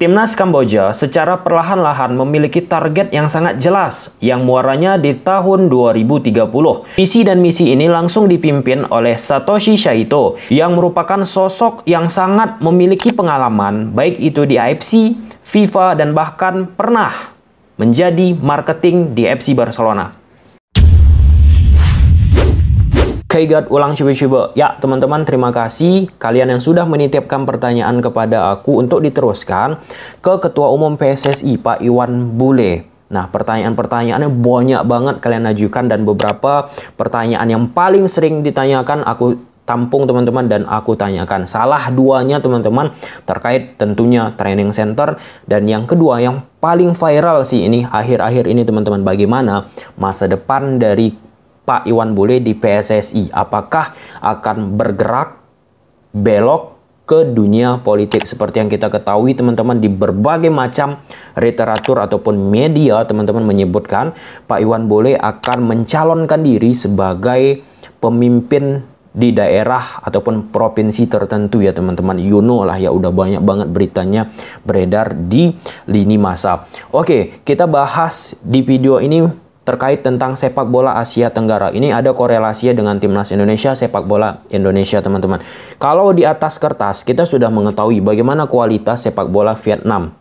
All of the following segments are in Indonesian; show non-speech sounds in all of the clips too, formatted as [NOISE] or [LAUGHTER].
Timnas Kamboja secara perlahan-lahan memiliki target yang sangat jelas yang muaranya di tahun 2030. Visi dan misi ini langsung dipimpin oleh Satoshi Saito yang merupakan sosok yang sangat memiliki pengalaman baik itu di AFC, FIFA dan bahkan pernah menjadi marketing di FC Barcelona. Kaigat ulang coba-coba. Ya, teman-teman terima kasih kalian yang sudah menitipkan pertanyaan kepada aku untuk diteruskan ke Ketua Umum PSSI Pak Iwan Bule. Nah, pertanyaan-pertanyaannya banyak banget kalian ajukan dan beberapa pertanyaan yang paling sering ditanyakan aku tampung teman-teman dan aku tanyakan. Salah duanya teman-teman terkait tentunya training center dan yang kedua yang paling viral sih ini akhir-akhir ini teman-teman bagaimana masa depan dari Pak Iwan Bule di PSSI? Apakah akan bergerak belok ke dunia politik seperti yang kita ketahui teman-teman di berbagai macam literatur ataupun media teman-teman menyebutkan Pak Iwan Bule akan mencalonkan diri sebagai pemimpin di daerah ataupun provinsi tertentu ya teman-teman you know lah ya udah banyak banget beritanya beredar di lini masa oke kita bahas di video ini terkait tentang sepak bola Asia Tenggara. Ini ada korelasi dengan timnas Indonesia sepak bola Indonesia, teman-teman. Kalau di atas kertas kita sudah mengetahui bagaimana kualitas sepak bola Vietnam.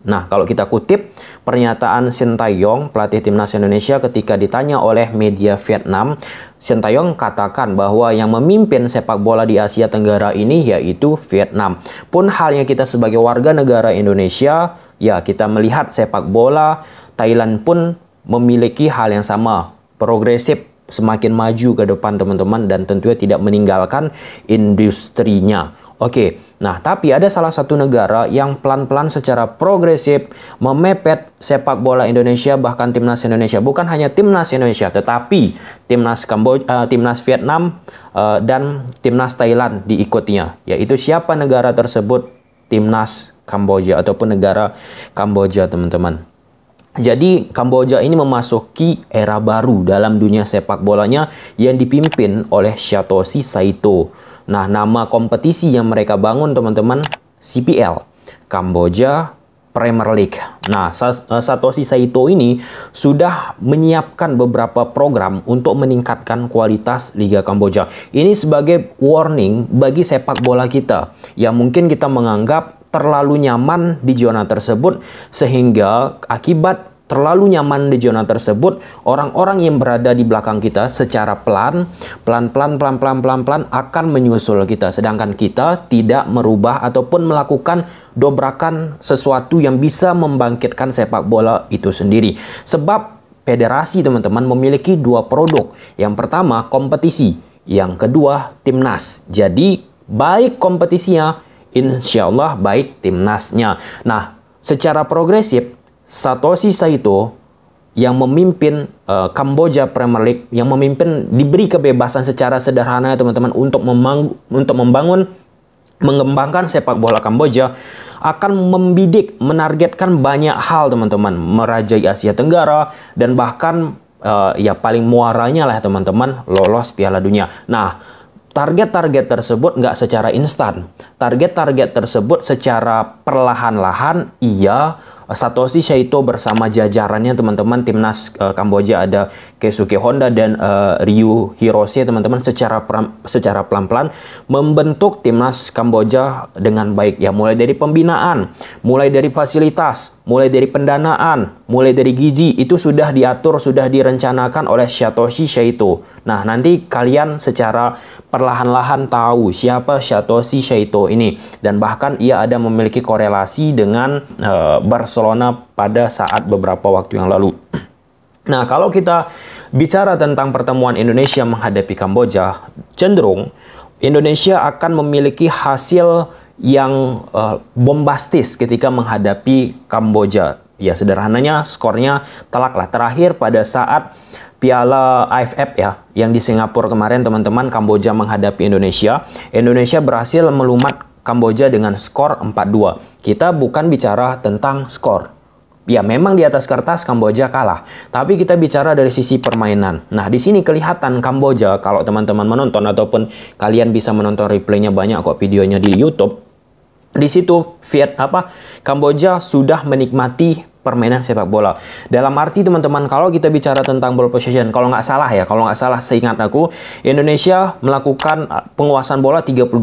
Nah, kalau kita kutip pernyataan Sintayong, pelatih timnas Indonesia ketika ditanya oleh media Vietnam, Sintayong katakan bahwa yang memimpin sepak bola di Asia Tenggara ini yaitu Vietnam. Pun halnya kita sebagai warga negara Indonesia, ya kita melihat sepak bola Thailand pun memiliki hal yang sama, progresif, semakin maju ke depan teman-teman dan tentunya tidak meninggalkan industrinya. Oke, nah tapi ada salah satu negara yang pelan-pelan secara progresif memepet sepak bola Indonesia bahkan timnas Indonesia bukan hanya timnas Indonesia tetapi timnas Kamboja, uh, eh, timnas Vietnam uh, dan timnas Thailand diikutinya. Yaitu siapa negara tersebut? Timnas Kamboja ataupun negara Kamboja teman-teman. Jadi Kamboja ini memasuki era baru dalam dunia sepak bolanya yang dipimpin oleh Satoshi Saito. Nah, nama kompetisi yang mereka bangun teman-teman CPL, Kamboja Premier League. Nah, eh, Satoshi Saito ini sudah menyiapkan beberapa program untuk meningkatkan kualitas Liga Kamboja. Ini sebagai warning bagi sepak bola kita yang mungkin kita menganggap terlalu nyaman di zona tersebut sehingga akibat terlalu nyaman di zona tersebut, orang-orang yang berada di belakang kita secara pelan, pelan-pelan, pelan-pelan, pelan-pelan akan menyusul kita. Sedangkan kita tidak merubah ataupun melakukan dobrakan sesuatu yang bisa membangkitkan sepak bola itu sendiri. Sebab federasi teman-teman memiliki dua produk. Yang pertama kompetisi, yang kedua timnas. Jadi baik kompetisinya insya Allah baik timnasnya. Nah, secara progresif, Satoshi Saito yang memimpin uh, Kamboja Premier League, yang memimpin diberi kebebasan secara sederhana teman-teman untuk membangun, untuk membangun mengembangkan sepak bola Kamboja akan membidik, menargetkan banyak hal teman-teman, merajai Asia Tenggara dan bahkan uh, ya paling muaranya lah teman-teman lolos Piala Dunia. Nah, target-target tersebut nggak secara instan. Target-target tersebut secara perlahan-lahan, iya. Satoshi Saito bersama jajarannya teman-teman timnas e, Kamboja ada Keisuke Honda dan e, Ryu Hiroshi, teman-teman secara secara pelan-pelan membentuk timnas Kamboja dengan baik ya mulai dari pembinaan, mulai dari fasilitas, mulai dari pendanaan, mulai dari gizi itu sudah diatur, sudah direncanakan oleh Shatoshi Shaito. Nah, nanti kalian secara perlahan-lahan tahu siapa Shatoshi Shaito ini dan bahkan ia ada memiliki korelasi dengan uh, Barcelona pada saat beberapa waktu yang lalu. [CLEARS THROAT] Nah, kalau kita bicara tentang pertemuan Indonesia menghadapi Kamboja, cenderung Indonesia akan memiliki hasil yang uh, bombastis ketika menghadapi Kamboja ya sederhananya skornya telak lah. Terakhir pada saat Piala AFF ya yang di Singapura kemarin teman-teman Kamboja menghadapi Indonesia, Indonesia berhasil melumat Kamboja dengan skor 4-2. Kita bukan bicara tentang skor. Ya, memang di atas kertas Kamboja kalah, tapi kita bicara dari sisi permainan. Nah, di sini kelihatan Kamboja kalau teman-teman menonton ataupun kalian bisa menonton replaynya banyak kok videonya di YouTube di situ Viet apa Kamboja sudah menikmati permainan sepak bola. Dalam arti teman-teman kalau kita bicara tentang ball possession, kalau nggak salah ya, kalau nggak salah seingat aku, Indonesia melakukan eh, penguasaan bola 32%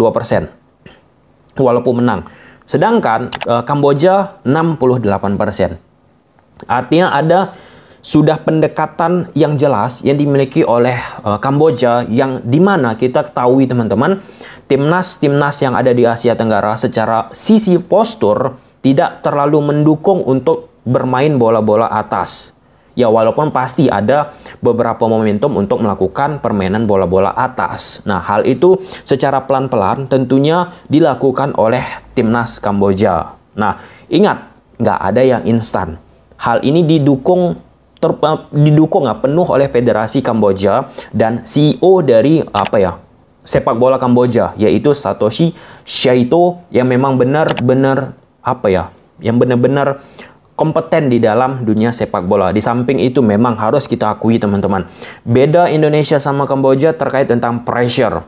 walaupun menang. Sedangkan eh, puluh Kamboja 68%. Artinya ada sudah pendekatan yang jelas yang dimiliki oleh uh, Kamboja yang mana kita ketahui teman-teman timnas-timnas yang ada di Asia Tenggara secara sisi postur tidak terlalu mendukung untuk bermain bola-bola atas. Ya walaupun pasti ada beberapa momentum untuk melakukan permainan bola-bola atas. Nah hal itu secara pelan-pelan tentunya dilakukan oleh timnas Kamboja. Nah ingat nggak ada yang instan. Hal ini didukung ter, uh, didukung uh, penuh oleh Federasi Kamboja dan CEO dari apa ya sepak bola Kamboja yaitu Satoshi Shaito yang memang benar-benar apa ya yang benar-benar kompeten di dalam dunia sepak bola. Di samping itu memang harus kita akui teman-teman. Beda Indonesia sama Kamboja terkait tentang pressure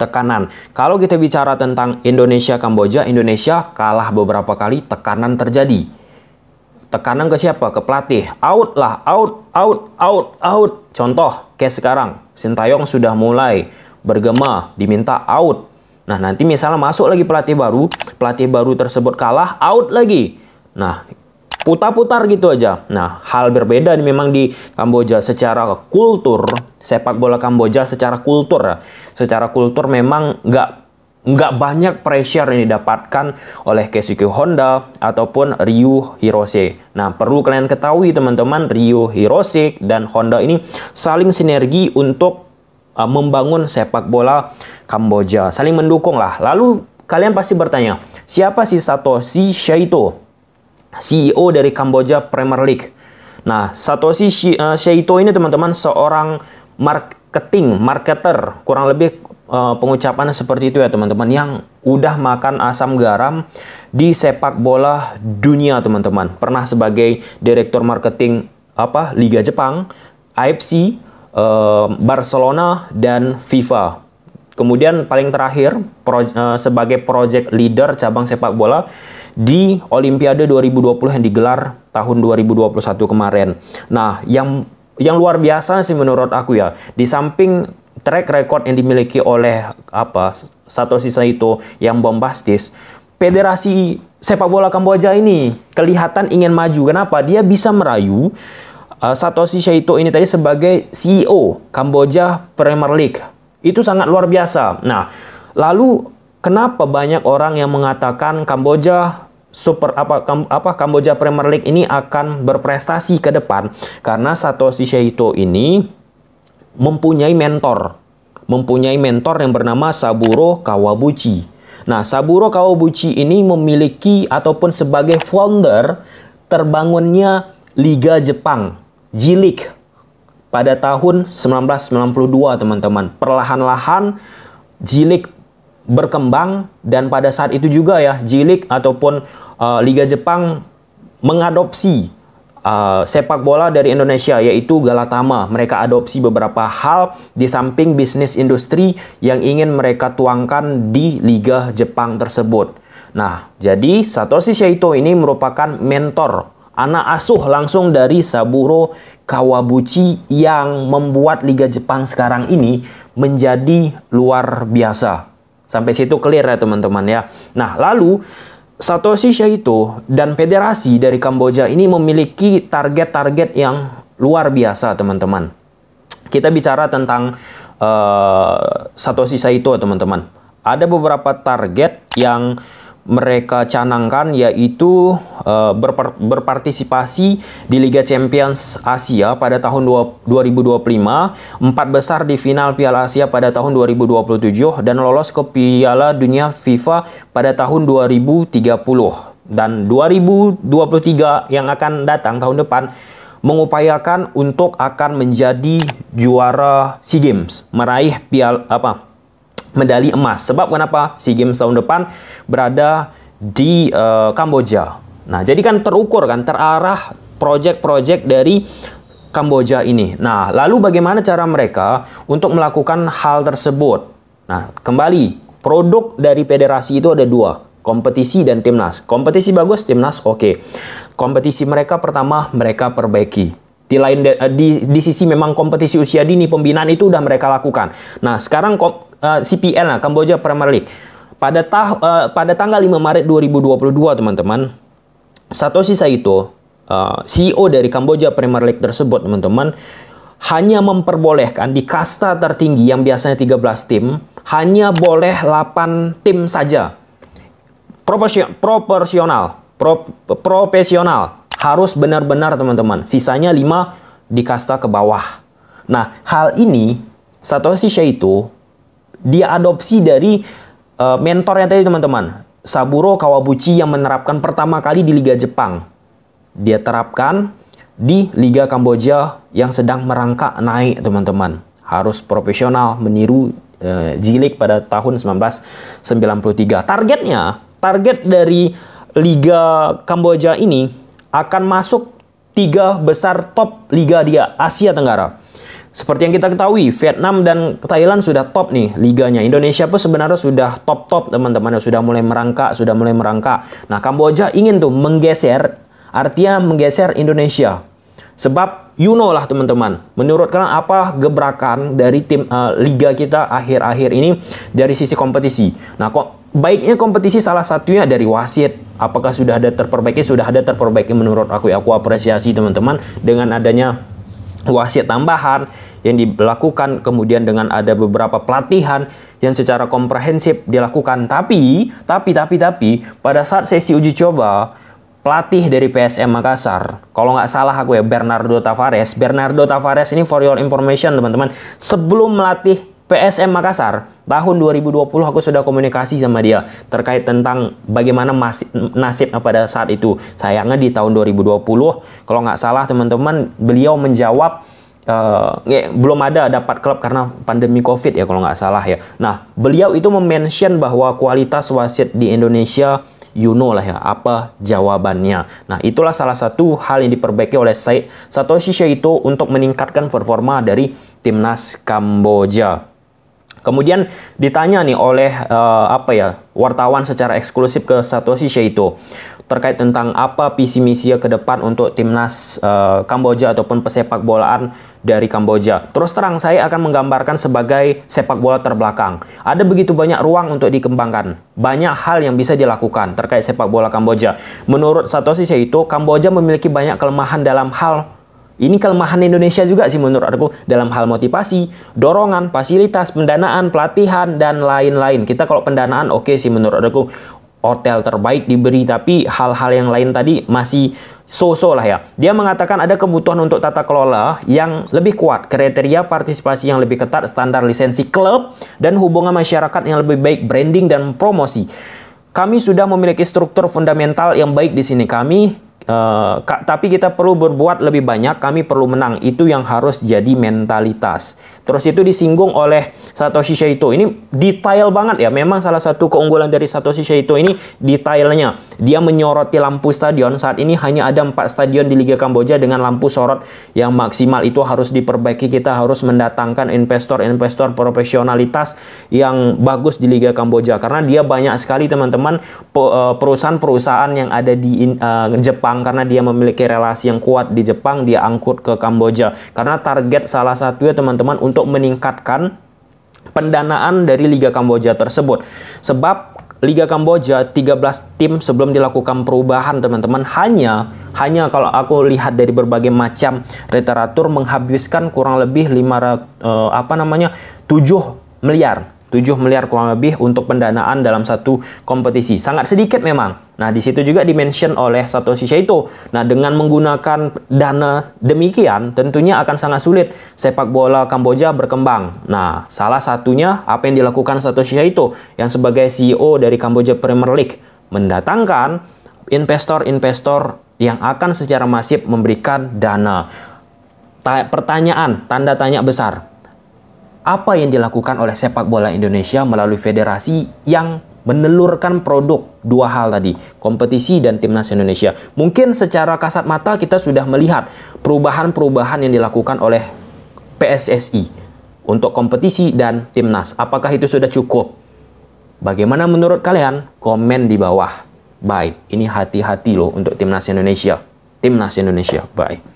tekanan. Kalau kita bicara tentang Indonesia Kamboja, Indonesia kalah beberapa kali tekanan terjadi Tekanan ke siapa? Ke pelatih. Out lah, out, out, out, out. Contoh, kayak sekarang, Sintayong sudah mulai bergema, diminta out. Nah, nanti misalnya masuk lagi pelatih baru, pelatih baru tersebut kalah, out lagi. Nah, putar-putar gitu aja. Nah, hal berbeda memang di Kamboja secara kultur, sepak bola Kamboja secara kultur. Ya. Secara kultur memang nggak nggak banyak pressure yang didapatkan oleh Keisuke Honda ataupun Ryu Hirose. Nah, perlu kalian ketahui teman-teman, Ryu Hirose dan Honda ini saling sinergi untuk uh, membangun sepak bola Kamboja, saling mendukung lah. Lalu kalian pasti bertanya, siapa sih Satoshi Shaito CEO dari Kamboja Premier League. Nah, Satoshi Shaito uh, ini teman-teman seorang marketing, marketer, kurang lebih uh, eh, pengucapan seperti itu ya teman-teman yang udah makan asam garam di sepak bola dunia teman-teman. Pernah sebagai direktur marketing apa Liga Jepang, AFC, uh, eh, Barcelona dan FIFA. Kemudian paling terakhir pro, uh, sebagai project leader cabang sepak bola di Olimpiade 2020 yang digelar tahun 2021 kemarin. Nah, yang yang luar biasa sih menurut aku ya. Di samping track record yang dimiliki oleh apa Satoshi Saito yang bombastis, Federasi Sepak Bola Kamboja ini kelihatan ingin maju. Kenapa? Dia bisa merayu uh, Satoshi Saito ini tadi sebagai CEO Kamboja Premier League. Itu sangat luar biasa. Nah, lalu kenapa banyak orang yang mengatakan Kamboja Super apa kam, apa Kamboja Premier League ini akan berprestasi ke depan karena Satoshi Saito ini mempunyai mentor. Mempunyai mentor yang bernama Saburo Kawabuchi. Nah, Saburo Kawabuchi ini memiliki ataupun sebagai founder terbangunnya Liga Jepang, Jilik pada tahun 1992, teman-teman. Perlahan-lahan Jilik berkembang dan pada saat itu juga ya Jilik ataupun uh, Liga Jepang mengadopsi Uh, sepak bola dari Indonesia yaitu Galatama. Mereka adopsi beberapa hal di samping bisnis industri yang ingin mereka tuangkan di Liga Jepang tersebut. Nah, jadi Satoshi Shaito ini merupakan mentor anak asuh langsung dari Saburo Kawabuchi yang membuat Liga Jepang sekarang ini menjadi luar biasa. Sampai situ clear ya teman-teman ya. Nah, lalu Satoshi Saito dan federasi dari Kamboja ini memiliki target-target yang luar biasa, teman-teman. Kita bicara tentang uh, Satoshi Saito, teman-teman. Ada beberapa target yang mereka canangkan yaitu uh, berper- berpartisipasi di Liga Champions Asia pada tahun 2025, empat besar di final Piala Asia pada tahun 2027 dan lolos ke Piala Dunia FIFA pada tahun 2030. Dan 2023 yang akan datang tahun depan mengupayakan untuk akan menjadi juara SEA Games, meraih piala apa? medali emas. Sebab kenapa? SEA Games tahun depan berada di uh, Kamboja. Nah, jadi kan terukur kan, terarah proyek-proyek dari Kamboja ini. Nah, lalu bagaimana cara mereka untuk melakukan hal tersebut? Nah, kembali, produk dari federasi itu ada dua, kompetisi dan timnas. Kompetisi bagus, timnas oke. Okay. Kompetisi mereka pertama mereka perbaiki. Di lain eh, di, di sisi memang kompetisi usia dini pembinaan itu udah mereka lakukan. Nah, sekarang kom, uh, eh, CPL nah, Kamboja Premier League pada ta uh, eh, pada tanggal 5 Maret 2022, teman-teman, Satoshi Saito, uh, CEO dari Kamboja Premier League tersebut, teman-teman, hanya memperbolehkan di kasta tertinggi yang biasanya 13 tim, hanya boleh 8 tim saja. Proporsional, profesional harus benar-benar teman-teman. Sisanya 5 di kasta ke bawah. Nah, hal ini Satoshi Saito dia adopsi dari uh, eh, mentornya tadi teman-teman. Saburo Kawabuchi yang menerapkan pertama kali di Liga Jepang. Dia terapkan di Liga Kamboja yang sedang merangkak naik teman-teman. Harus profesional meniru eh, Jilik pada tahun 1993. Targetnya, target dari Liga Kamboja ini akan masuk tiga besar top liga dia Asia Tenggara. Seperti yang kita ketahui, Vietnam dan Thailand sudah top nih liganya. Indonesia pun sebenarnya sudah top-top teman-teman, sudah mulai merangkak, sudah mulai merangkak. Nah, Kamboja ingin tuh menggeser, artinya menggeser Indonesia Sebab you know lah teman-teman, menurut kalian apa gebrakan dari tim uh, liga kita akhir-akhir ini dari sisi kompetisi. Nah, kok baiknya kompetisi salah satunya dari wasit. Apakah sudah ada terperbaiki? Sudah ada terperbaiki menurut aku. Ya. Aku apresiasi teman-teman dengan adanya wasit tambahan yang dilakukan kemudian dengan ada beberapa pelatihan yang secara komprehensif dilakukan tapi tapi tapi tapi pada saat sesi uji coba pelatih dari PSM Makassar. Kalau nggak salah aku ya Bernardo Tavares. Bernardo Tavares ini for your information teman-teman. Sebelum melatih PSM Makassar tahun 2020 aku sudah komunikasi sama dia terkait tentang bagaimana masih, nasibnya pada saat itu. Sayangnya di tahun 2020 kalau nggak salah teman-teman beliau menjawab Uh, ya, belum ada dapat klub karena pandemi COVID ya kalau nggak salah ya. Nah beliau itu memention bahwa kualitas wasit di Indonesia you know lah ya apa jawabannya. Nah, itulah salah satu hal yang diperbaiki oleh Satoshi Saito untuk meningkatkan performa dari timnas Kamboja. Kemudian ditanya nih oleh uh, apa ya wartawan secara eksklusif ke Satoshi Saito, terkait tentang apa visi misi ke depan untuk timnas uh, Kamboja ataupun pesepak bolaan dari Kamboja. Terus terang saya akan menggambarkan sebagai sepak bola terbelakang. Ada begitu banyak ruang untuk dikembangkan. Banyak hal yang bisa dilakukan terkait sepak bola Kamboja. Menurut Satoshi itu Kamboja memiliki banyak kelemahan dalam hal ini kelemahan Indonesia juga sih menurut aku dalam hal motivasi, dorongan, fasilitas, pendanaan, pelatihan, dan lain-lain. Kita kalau pendanaan oke okay sih menurut aku hotel terbaik diberi tapi hal-hal yang lain tadi masih so-so lah ya. Dia mengatakan ada kebutuhan untuk tata kelola yang lebih kuat, kriteria partisipasi yang lebih ketat, standar lisensi klub dan hubungan masyarakat yang lebih baik, branding dan promosi. Kami sudah memiliki struktur fundamental yang baik di sini. Kami Uh, tapi kita perlu berbuat lebih banyak, kami perlu menang. Itu yang harus jadi mentalitas. Terus itu disinggung oleh Satoshi Saito. Ini detail banget ya. Memang salah satu keunggulan dari Satoshi Saito ini detailnya. Dia menyoroti lampu stadion. Saat ini hanya ada empat stadion di Liga Kamboja dengan lampu sorot yang maksimal. Itu harus diperbaiki. Kita harus mendatangkan investor-investor profesionalitas yang bagus di Liga Kamboja. Karena dia banyak sekali teman-teman eh, perusahaan-perusahaan yang ada di uh, Jepang Jepang karena dia memiliki relasi yang kuat di Jepang dia angkut ke Kamboja karena target salah satunya teman-teman untuk meningkatkan pendanaan dari Liga Kamboja tersebut sebab Liga Kamboja 13 tim sebelum dilakukan perubahan teman-teman hanya hanya kalau aku lihat dari berbagai macam literatur menghabiskan kurang lebih 500 eh, apa namanya 7 miliar 7 miliar kurang lebih untuk pendanaan dalam satu kompetisi. Sangat sedikit memang. Nah, di situ juga dimention oleh Satoshi Saito. Nah, dengan menggunakan dana demikian, tentunya akan sangat sulit sepak bola Kamboja berkembang. Nah, salah satunya apa yang dilakukan Satoshi Saito yang sebagai CEO dari Kamboja Premier League mendatangkan investor-investor yang akan secara masif memberikan dana. pertanyaan, tanda tanya besar apa yang dilakukan oleh sepak bola Indonesia melalui federasi yang menelurkan produk dua hal tadi, kompetisi dan timnas Indonesia. Mungkin secara kasat mata kita sudah melihat perubahan-perubahan yang dilakukan oleh PSSI untuk kompetisi dan timnas. Apakah itu sudah cukup? Bagaimana menurut kalian? Komen di bawah. Bye. Ini hati-hati loh untuk timnas Indonesia. Timnas Indonesia. Bye.